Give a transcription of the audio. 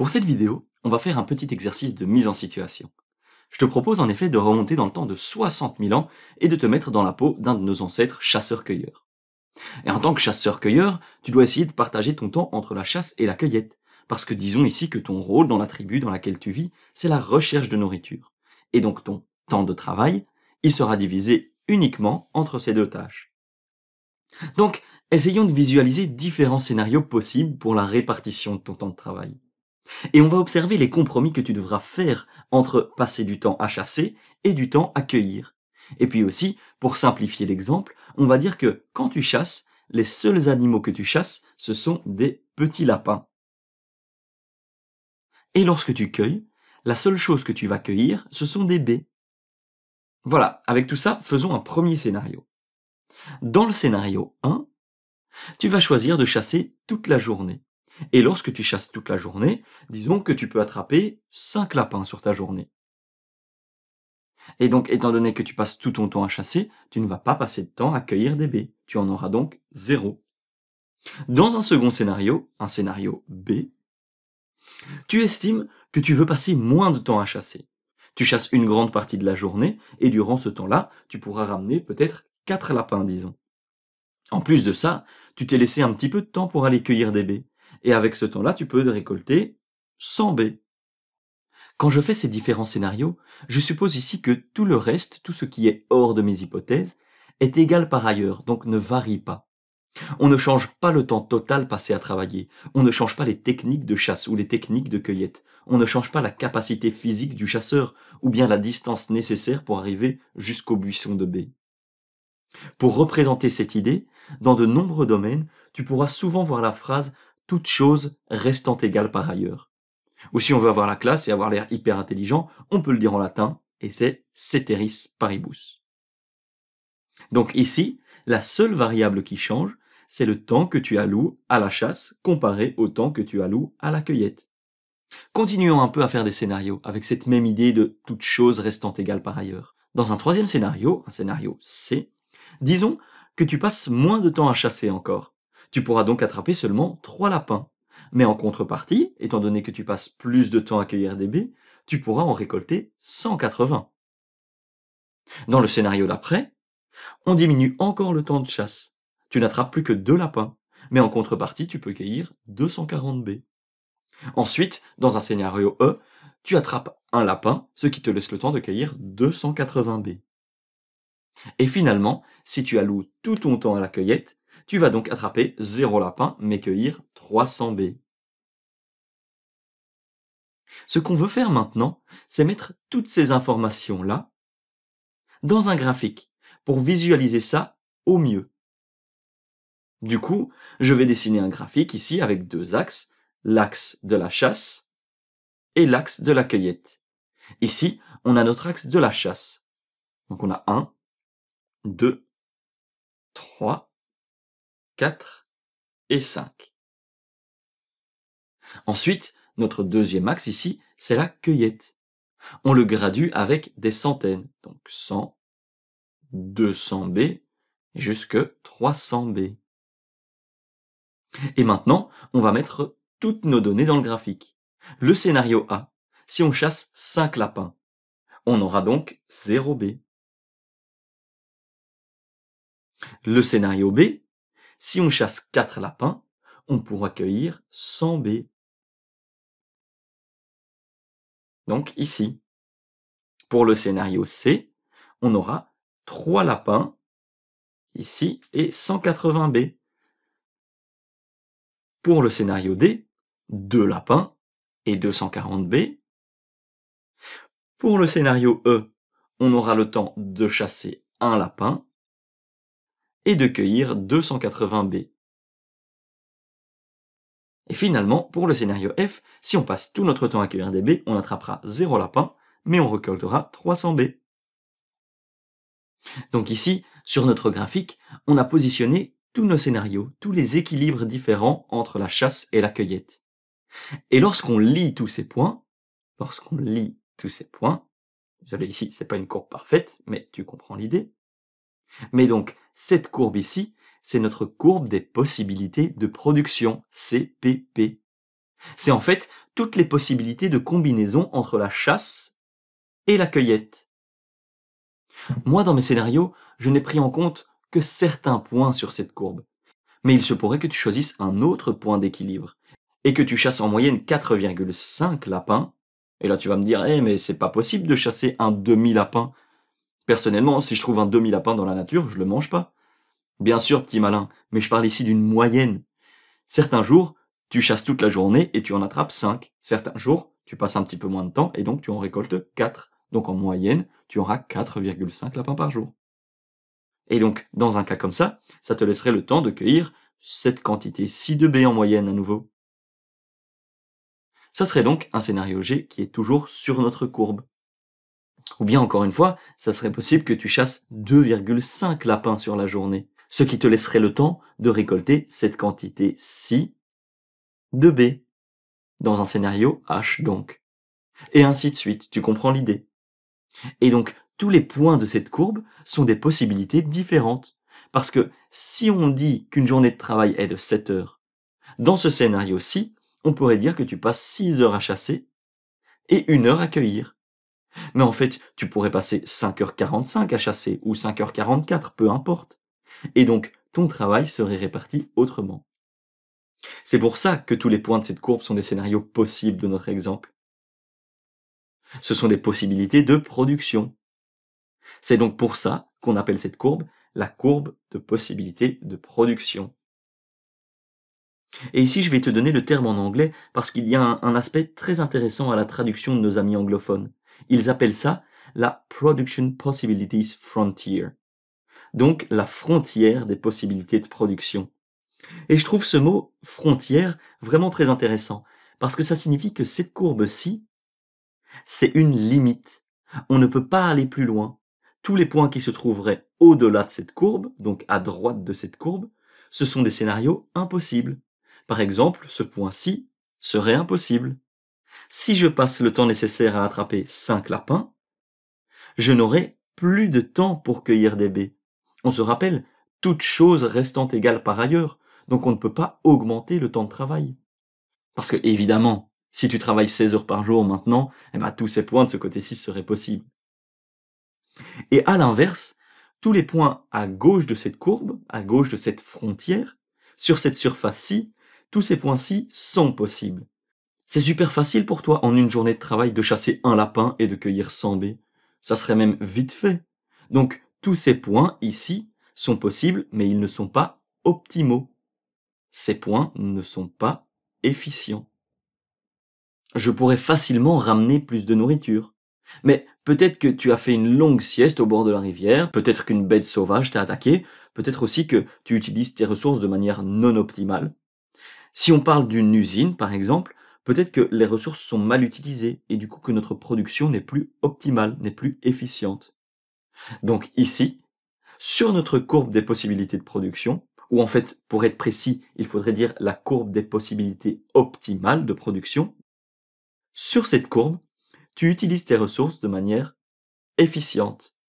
Pour cette vidéo, on va faire un petit exercice de mise en situation. Je te propose en effet de remonter dans le temps de 60 000 ans et de te mettre dans la peau d'un de nos ancêtres chasseurs-cueilleurs. Et en tant que chasseur-cueilleur, tu dois essayer de partager ton temps entre la chasse et la cueillette, parce que disons ici que ton rôle dans la tribu dans laquelle tu vis, c'est la recherche de nourriture. Et donc ton temps de travail, il sera divisé uniquement entre ces deux tâches. Donc, essayons de visualiser différents scénarios possibles pour la répartition de ton temps de travail. Et on va observer les compromis que tu devras faire entre passer du temps à chasser et du temps à cueillir. Et puis aussi, pour simplifier l'exemple, on va dire que quand tu chasses, les seuls animaux que tu chasses, ce sont des petits lapins. Et lorsque tu cueilles, la seule chose que tu vas cueillir, ce sont des baies. Voilà, avec tout ça, faisons un premier scénario. Dans le scénario 1, tu vas choisir de chasser toute la journée. Et lorsque tu chasses toute la journée, disons que tu peux attraper 5 lapins sur ta journée. Et donc, étant donné que tu passes tout ton temps à chasser, tu ne vas pas passer de temps à cueillir des baies. Tu en auras donc zéro. Dans un second scénario, un scénario B, tu estimes que tu veux passer moins de temps à chasser. Tu chasses une grande partie de la journée et durant ce temps-là, tu pourras ramener peut-être 4 lapins, disons. En plus de ça, tu t'es laissé un petit peu de temps pour aller cueillir des baies et avec ce temps-là, tu peux récolter 100 baies. Quand je fais ces différents scénarios, je suppose ici que tout le reste, tout ce qui est hors de mes hypothèses, est égal par ailleurs, donc ne varie pas. On ne change pas le temps total passé à travailler, on ne change pas les techniques de chasse ou les techniques de cueillette, on ne change pas la capacité physique du chasseur ou bien la distance nécessaire pour arriver jusqu'au buisson de baies. Pour représenter cette idée, dans de nombreux domaines, tu pourras souvent voir la phrase toutes choses restant égales par ailleurs. Ou si on veut avoir la classe et avoir l'air hyper intelligent, on peut le dire en latin, et c'est ceteris paribus. Donc ici, la seule variable qui change, c'est le temps que tu alloues à la chasse comparé au temps que tu alloues à la cueillette. Continuons un peu à faire des scénarios avec cette même idée de toute chose restant égale par ailleurs. Dans un troisième scénario, un scénario C, disons que tu passes moins de temps à chasser encore, tu pourras donc attraper seulement 3 lapins. Mais en contrepartie, étant donné que tu passes plus de temps à cueillir des baies, tu pourras en récolter 180. Dans le scénario d'après, on diminue encore le temps de chasse. Tu n'attrapes plus que 2 lapins, mais en contrepartie, tu peux cueillir 240 baies. Ensuite, dans un scénario E, tu attrapes un lapin, ce qui te laisse le temps de cueillir 280 baies. Et finalement, si tu alloues tout ton temps à la cueillette, tu vas donc attraper 0 lapin, mais cueillir 300 baies. Ce qu'on veut faire maintenant, c'est mettre toutes ces informations-là dans un graphique pour visualiser ça au mieux. Du coup, je vais dessiner un graphique ici avec deux axes, l'axe de la chasse et l'axe de la cueillette. Ici, on a notre axe de la chasse. Donc on a 1, 2, 3, 4 et 5. Ensuite, notre deuxième axe ici, c'est la cueillette. On le gradue avec des centaines, donc 100, 200B jusque 300B. Et maintenant, on va mettre toutes nos données dans le graphique. Le scénario A, si on chasse 5 lapins, on aura donc 0B. Le scénario B, si on chasse 4 lapins, on pourra cueillir 100 b. Donc ici, pour le scénario C, on aura 3 lapins ici et 180 b. Pour le scénario D, 2 lapins et 240 b. Pour le scénario E, on aura le temps de chasser un lapin et de cueillir 280 b. Et finalement, pour le scénario F, si on passe tout notre temps à cueillir des baies, on attrapera 0 lapin, mais on récoltera 300 b. Donc ici, sur notre graphique, on a positionné tous nos scénarios, tous les équilibres différents entre la chasse et la cueillette. Et lorsqu'on lit tous ces points, lorsqu'on lit tous ces points, avez ici, c'est pas une courbe parfaite, mais tu comprends l'idée. Mais donc, cette courbe ici, c'est notre courbe des possibilités de production, CPP. C'est en fait toutes les possibilités de combinaison entre la chasse et la cueillette. Moi, dans mes scénarios, je n'ai pris en compte que certains points sur cette courbe. Mais il se pourrait que tu choisisses un autre point d'équilibre et que tu chasses en moyenne 4,5 lapins. Et là, tu vas me dire, eh, mais c'est pas possible de chasser un demi-lapin. Personnellement, si je trouve un demi-lapin dans la nature, je le mange pas. Bien sûr, petit malin, mais je parle ici d'une moyenne. Certains jours, tu chasses toute la journée et tu en attrapes 5. Certains jours, tu passes un petit peu moins de temps et donc tu en récoltes 4. Donc en moyenne, tu auras 4,5 lapins par jour. Et donc, dans un cas comme ça, ça te laisserait le temps de cueillir cette quantité-ci de B en moyenne à nouveau. Ça serait donc un scénario G qui est toujours sur notre courbe. Ou bien encore une fois, ça serait possible que tu chasses 2,5 lapins sur la journée, ce qui te laisserait le temps de récolter cette quantité ci de B, dans un scénario H donc. Et ainsi de suite, tu comprends l'idée. Et donc, tous les points de cette courbe sont des possibilités différentes. Parce que si on dit qu'une journée de travail est de 7 heures, dans ce scénario-ci, on pourrait dire que tu passes 6 heures à chasser et 1 heure à cueillir. Mais en fait, tu pourrais passer 5h45 à chasser ou 5h44, peu importe. Et donc, ton travail serait réparti autrement. C'est pour ça que tous les points de cette courbe sont des scénarios possibles de notre exemple. Ce sont des possibilités de production. C'est donc pour ça qu'on appelle cette courbe la courbe de possibilités de production. Et ici, je vais te donner le terme en anglais parce qu'il y a un, aspect très intéressant à la traduction de nos amis anglophones. Ils appellent ça la Production Possibilities Frontier. Donc la frontière des possibilités de production. Et je trouve ce mot frontière vraiment très intéressant parce que ça signifie que cette courbe-ci, c'est une limite. On ne peut pas aller plus loin. Tous les points qui se trouveraient au-delà de cette courbe, donc à droite de cette courbe, ce sont des scénarios impossibles. Par exemple, ce point-ci serait impossible. Si je passe le temps nécessaire à attraper 5 lapins, je n'aurai plus de temps pour cueillir des baies. On se rappelle, toute chose restant égale par ailleurs, donc on ne peut pas augmenter le temps de travail. Parce que évidemment, si tu travailles 16 heures par jour maintenant, eh ben, tous ces points de ce côté-ci seraient possibles. Et à l'inverse, tous les points à gauche de cette courbe, à gauche de cette frontière, sur cette surface-ci, tous ces points-ci sont possibles. C'est super facile pour toi en une journée de travail de chasser un lapin et de cueillir 100 baies. Ça serait même vite fait. Donc tous ces points ici sont possibles, mais ils ne sont pas optimaux. Ces points ne sont pas efficients. Je pourrais facilement ramener plus de nourriture. Mais peut-être que tu as fait une longue sieste au bord de la rivière, peut-être qu'une bête sauvage t'a attaqué, peut-être aussi que tu utilises tes ressources de manière non optimale. Si on parle d'une usine, par exemple, peut-être que les ressources sont mal utilisées et du coup que notre production n'est plus optimale, n'est plus efficiente. Donc ici, sur notre courbe des possibilités de production, ou en fait, pour être précis, il faudrait dire la courbe des possibilités optimales de production, sur cette courbe, tu utilises tes ressources de manière efficiente.